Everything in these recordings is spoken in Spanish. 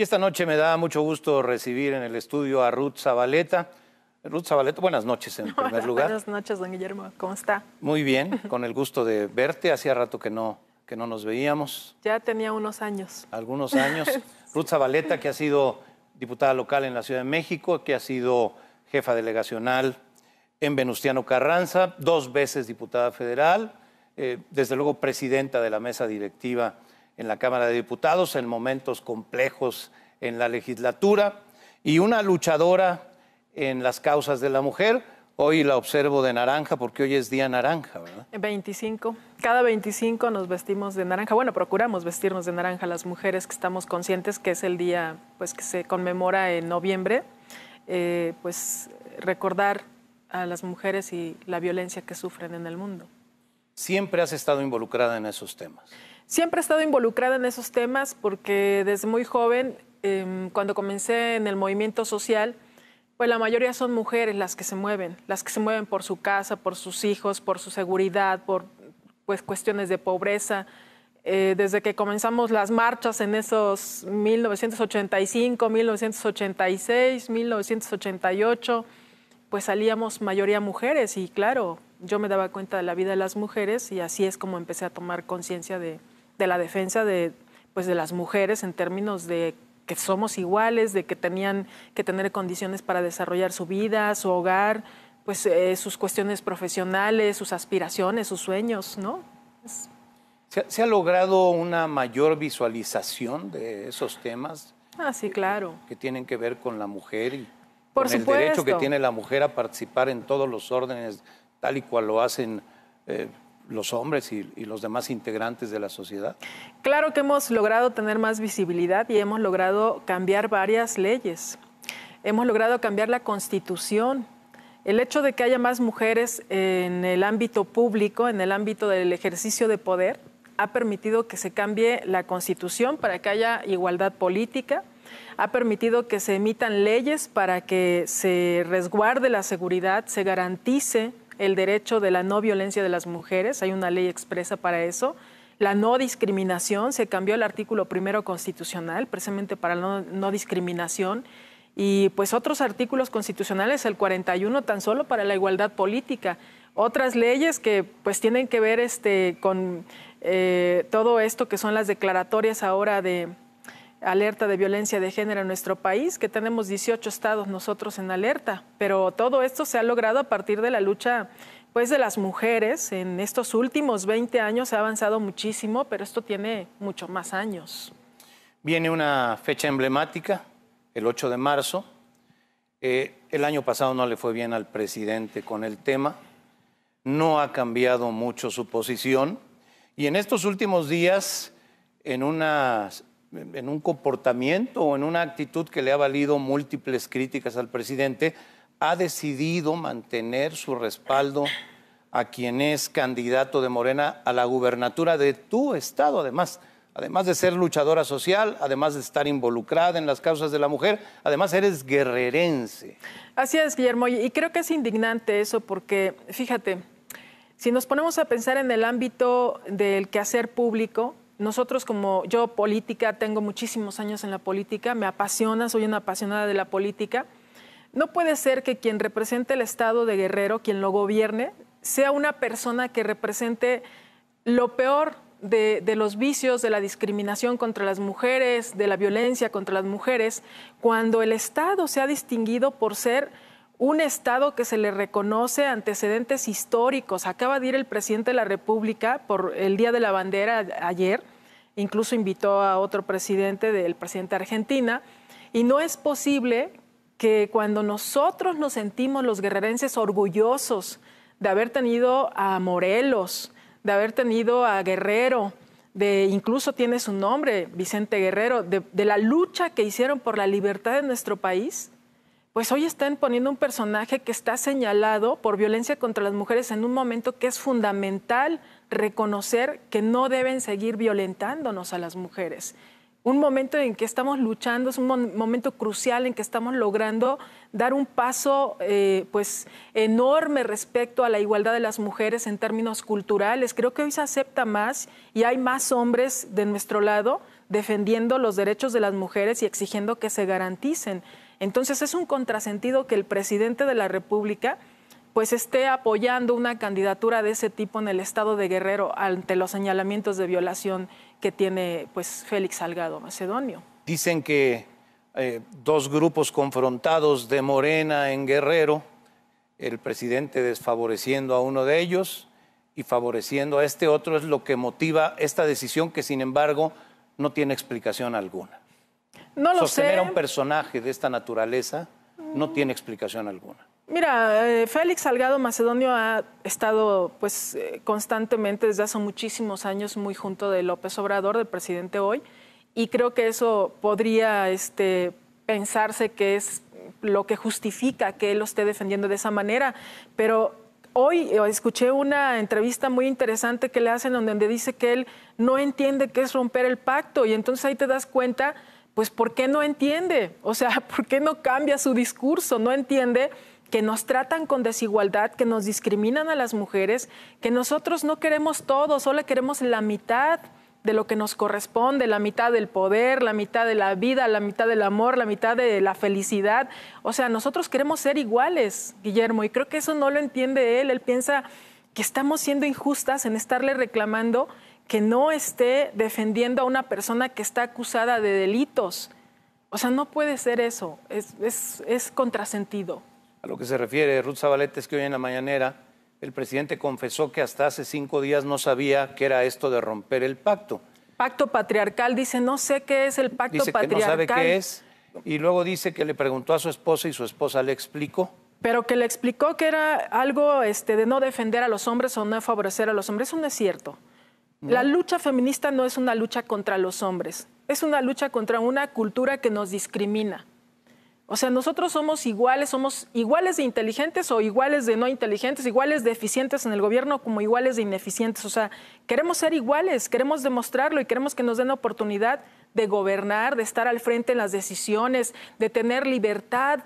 Y esta noche me da mucho gusto recibir en el estudio a Ruth Zabaleta. Ruth Zabaleta, buenas noches en primer lugar. Buenas noches, don Guillermo. ¿Cómo está? Muy bien, con el gusto de verte. Hacía rato que no, que no nos veíamos. Ya tenía unos años. Algunos años. Ruth Zabaleta, que ha sido diputada local en la Ciudad de México, que ha sido jefa delegacional en Venustiano Carranza, dos veces diputada federal, eh, desde luego presidenta de la mesa directiva en la Cámara de Diputados, en momentos complejos en la legislatura y una luchadora en las causas de la mujer. Hoy la observo de naranja porque hoy es día naranja, ¿verdad? 25. Cada 25 nos vestimos de naranja. Bueno, procuramos vestirnos de naranja las mujeres que estamos conscientes que es el día pues, que se conmemora en noviembre. Eh, pues recordar a las mujeres y la violencia que sufren en el mundo siempre has estado involucrada en esos temas. Siempre he estado involucrada en esos temas porque desde muy joven, em, cuando comencé en el movimiento social, pues la mayoría son mujeres las que se mueven, las que se mueven por su casa, por sus hijos, por su seguridad, por pues, cuestiones de pobreza. Eh, desde que comenzamos las marchas en esos 1985, 1986, 1988, pues salíamos mayoría mujeres y claro, yo me daba cuenta de la vida de las mujeres y así es como empecé a tomar conciencia de, la defensa de, pues, de las mujeres en términos de que somos iguales, de que tenían que tener condiciones para desarrollar su vida, su hogar, pues eh, sus cuestiones profesionales, sus aspiraciones, sus sueños, ¿no? ¿Se, ha logrado una mayor visualización de esos temas? Ah, sí, claro. Que, tienen que ver con la mujer y el derecho que tiene la mujer a participar en todos los órdenes tal y cual lo hacen eh, los hombres y, y, los demás integrantes de la sociedad? Claro que hemos logrado tener más visibilidad y hemos logrado cambiar varias leyes. Hemos logrado cambiar la constitución. El hecho de que haya más mujeres en el ámbito público, en el ámbito del ejercicio de poder, ha permitido que se cambie la constitución para que haya igualdad política, ha permitido que se emitan leyes para que se resguarde la seguridad, se garantice el derecho de la no violencia de las mujeres, hay una ley expresa para eso. La no discriminación, se cambió el artículo primero constitucional precisamente para la no, discriminación y pues otros artículos constitucionales, el 41 tan solo para la igualdad política otras leyes que pues tienen que ver este, con eh, todo esto que son las declaratorias ahora de, alerta de violencia de género en nuestro país, que tenemos 18 estados nosotros en alerta, pero todo esto se ha logrado a partir de la lucha pues de las mujeres. En estos últimos 20 años se ha avanzado muchísimo, pero esto tiene mucho más años. Viene una fecha emblemática, el 8 de marzo. Eh, el año pasado no le fue bien al presidente con el tema, no ha cambiado mucho su posición y en estos últimos días en unas en un comportamiento o en una actitud que le ha valido múltiples críticas al presidente, ha decidido mantener su respaldo a quien es candidato de Morena a la gubernatura de tu estado, además. Además de ser luchadora social, además de estar involucrada en las causas de la mujer, además eres guerrerense. Así es, Guillermo, y creo que es indignante eso porque, fíjate, si nos ponemos a pensar en el ámbito del quehacer público, nosotros como yo política, tengo muchísimos años en la política, me apasiona, soy una apasionada de la política. No puede ser que quien represente el Estado de Guerrero, quien lo gobierne, sea una persona que represente lo peor de, de, los vicios, de la discriminación contra las mujeres, de la violencia contra las mujeres, cuando el Estado se ha distinguido por ser un Estado que se le reconoce antecedentes históricos. Acaba de ir el presidente de la República por el Día de la Bandera ayer, incluso invitó a otro presidente, del presidente de Argentina, y no es posible que cuando nosotros nos sentimos los guerrerenses orgullosos de haber tenido a Morelos, de haber tenido a Guerrero, de incluso tiene su nombre, Vicente Guerrero, de, de la lucha que hicieron por la libertad de nuestro país, pues hoy están poniendo un personaje que está señalado por violencia contra las mujeres en un momento que es fundamental reconocer que no deben seguir violentándonos a las mujeres. Un momento en que estamos luchando, es un momento crucial en que estamos logrando dar un paso eh, pues, enorme respecto a la igualdad de las mujeres en términos culturales. Creo que hoy se acepta más y hay más hombres de nuestro lado defendiendo los derechos de las mujeres y exigiendo que se garanticen. Entonces es un contrasentido que el presidente de la República pues esté apoyando una candidatura de ese tipo en el estado de Guerrero ante los señalamientos de violación que tiene pues Félix Salgado Macedonio. Dicen que eh, dos grupos confrontados de Morena en Guerrero, el presidente desfavoreciendo a uno de ellos y favoreciendo a este otro es lo que motiva esta decisión que sin embargo no tiene explicación alguna. No lo Sostener a un personaje de esta naturaleza no tiene explicación alguna. Mira, eh, Félix Salgado Macedonio ha estado pues eh, constantemente desde hace muchísimos años muy junto de López Obrador, del presidente hoy, y creo que eso podría este, pensarse que es lo que justifica que él lo esté defendiendo de esa manera, pero hoy eh, escuché una entrevista muy interesante que le hacen donde dice que él no entiende qué es romper el pacto y entonces ahí te das cuenta pues ¿por qué no entiende? O sea, ¿por qué no cambia su discurso? No entiende que nos tratan con desigualdad, que nos discriminan a las mujeres, que nosotros no queremos todo, solo queremos la mitad de lo que nos corresponde, la mitad del poder, la mitad de la vida, la mitad del amor, la mitad de la felicidad. O sea, nosotros queremos ser iguales, Guillermo, y creo que eso no lo entiende él. Él piensa que estamos siendo injustas en estarle reclamando que no esté defendiendo a una persona que está acusada de delitos. O sea, no puede ser eso, es, contrasentido. A lo que se refiere Ruth Zabaleta es que hoy en la mañanera el presidente confesó que hasta hace cinco días no sabía qué era esto de romper el pacto. Pacto patriarcal, dice, no sé qué es el pacto patriarcal. que no sabe qué es y luego dice que le preguntó a su esposa y su esposa le explicó. Pero que le explicó que era algo este, de no defender a los hombres o no favorecer a los hombres, eso no es cierto. La lucha feminista no es una lucha contra los hombres, es una lucha contra una cultura que nos discrimina. O sea, nosotros somos iguales, somos iguales de inteligentes o iguales de no inteligentes, iguales de eficientes en el gobierno como iguales de ineficientes. O sea, queremos ser iguales, queremos demostrarlo y queremos que nos den oportunidad de gobernar, de estar al frente en las decisiones, de tener libertad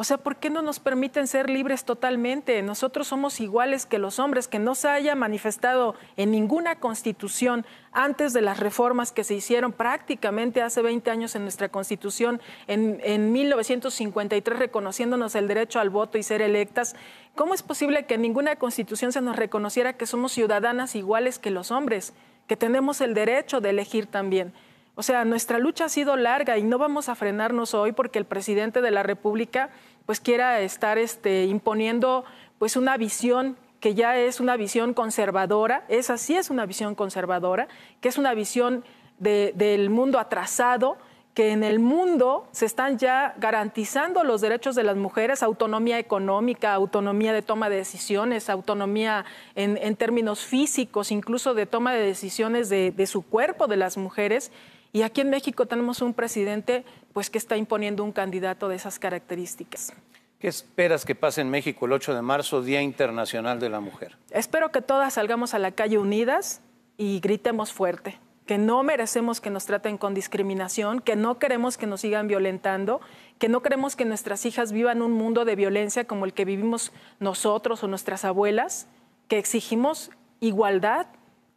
o sea, ¿por qué no nos permiten ser libres totalmente? Nosotros somos iguales que los hombres, que no se haya manifestado en ninguna constitución antes de las reformas que se hicieron prácticamente hace 20 años en nuestra constitución, en, 1953 reconociéndonos el derecho al voto y ser electas. ¿Cómo es posible que en ninguna constitución se nos reconociera que somos ciudadanas iguales que los hombres, que tenemos el derecho de elegir también? O sea, nuestra lucha ha sido larga y no vamos a frenarnos hoy porque el presidente de la República pues quiera estar este, imponiendo pues una visión que ya es una visión conservadora, esa sí es una visión conservadora, que es una visión del mundo atrasado, que en el mundo se están ya garantizando los derechos de las mujeres, autonomía económica, autonomía de toma de decisiones, autonomía en, términos físicos, incluso de toma de decisiones de, su cuerpo de las mujeres, y aquí en México tenemos un presidente pues, que está imponiendo un candidato de esas características. ¿Qué esperas que pase en México el 8 de marzo, Día Internacional de la Mujer? Espero que todas salgamos a la calle unidas y gritemos fuerte, que no merecemos que nos traten con discriminación, que no queremos que nos sigan violentando, que no queremos que nuestras hijas vivan un mundo de violencia como el que vivimos nosotros o nuestras abuelas, que exigimos igualdad,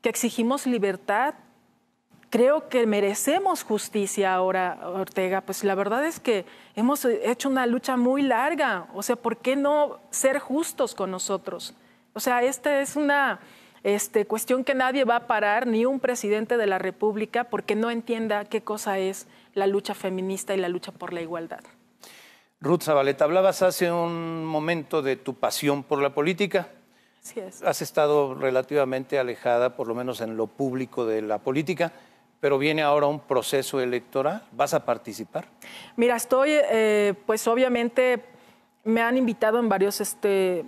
que exigimos libertad, creo que merecemos justicia ahora, Ortega. Pues la verdad es que hemos hecho una lucha muy larga. O sea, ¿por qué no ser justos con nosotros? O sea, esta es una este, cuestión que nadie va a parar, ni un presidente de la República, porque no entienda qué cosa es la lucha feminista y la lucha por la igualdad. Ruth Zabaleta, hablabas hace un momento de tu pasión por la política. Sí es. Has estado relativamente alejada, por lo menos en lo público, de la política pero viene ahora un proceso electoral. ¿Vas a participar? Mira, estoy, eh, pues obviamente me han invitado en varios, este,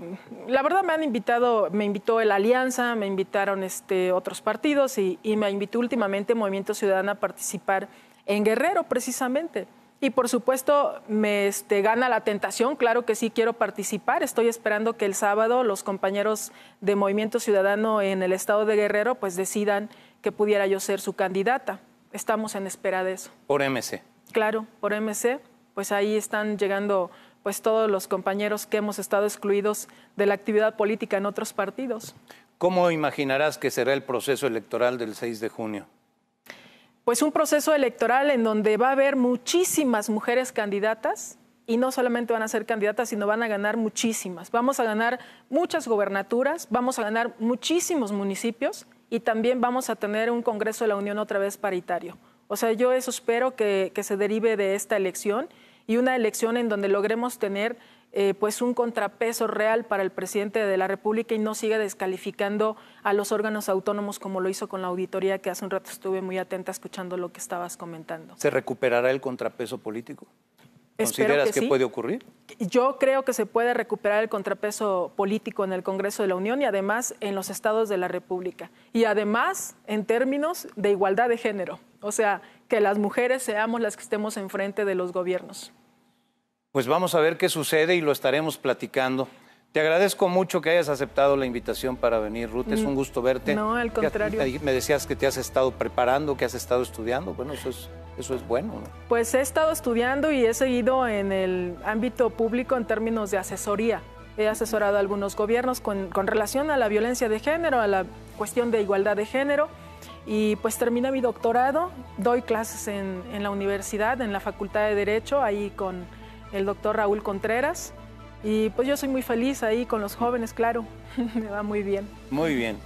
la verdad me han invitado, me invitó la Alianza, me invitaron este, otros partidos y, me invitó últimamente Movimiento Ciudadano a participar en Guerrero precisamente. Y por supuesto, me este, gana la tentación, claro que sí quiero participar. Estoy esperando que el sábado los compañeros de Movimiento Ciudadano en el estado de Guerrero pues decidan que pudiera yo ser su candidata. Estamos en espera de eso. Por MC. Claro, por MC. Pues ahí están llegando pues todos los compañeros que hemos estado excluidos de la actividad política en otros partidos. ¿Cómo imaginarás que será el proceso electoral del 6 de junio? Pues un proceso electoral en donde va a haber muchísimas mujeres candidatas y no solamente van a ser candidatas, sino van a ganar muchísimas. Vamos a ganar muchas gobernaturas, vamos a ganar muchísimos municipios y también vamos a tener un Congreso de la Unión otra vez paritario. O sea, yo eso espero que, se derive de esta elección y una elección en donde logremos tener eh, pues un contrapeso real para el presidente de la República y no siga descalificando a los órganos autónomos como lo hizo con la auditoría que hace un rato estuve muy atenta escuchando lo que estabas comentando. ¿Se recuperará el contrapeso político? ¿Consideras que, puede ocurrir? Yo creo que se puede recuperar el contrapeso político en el Congreso de la Unión y además en los estados de la República. Y además en términos de igualdad de género. O sea, que las mujeres seamos las que estemos enfrente de los gobiernos. Pues vamos a ver qué sucede y lo estaremos platicando. Te agradezco mucho que hayas aceptado la invitación para venir, Ruth. Es mm, un gusto verte. No, al contrario. Me decías que te has estado preparando, que has estado estudiando. Bueno, eso es eso es bueno. Pues he estado estudiando y he seguido en el ámbito público en términos de asesoría. He asesorado a algunos gobiernos con, relación a la violencia de género, a la cuestión de igualdad de género. Y pues terminé mi doctorado, doy clases en, en la universidad, en la Facultad de Derecho, ahí con el doctor Raúl Contreras. Y pues yo soy muy feliz ahí con los jóvenes, claro, me va muy bien. Muy bien.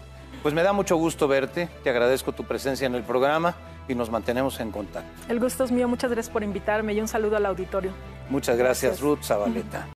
Pues me da mucho gusto verte, te agradezco tu presencia en el programa y nos mantenemos en contacto. El gusto es mío, muchas gracias por invitarme y un saludo al auditorio. Muchas gracias, Ruth Zabaleta.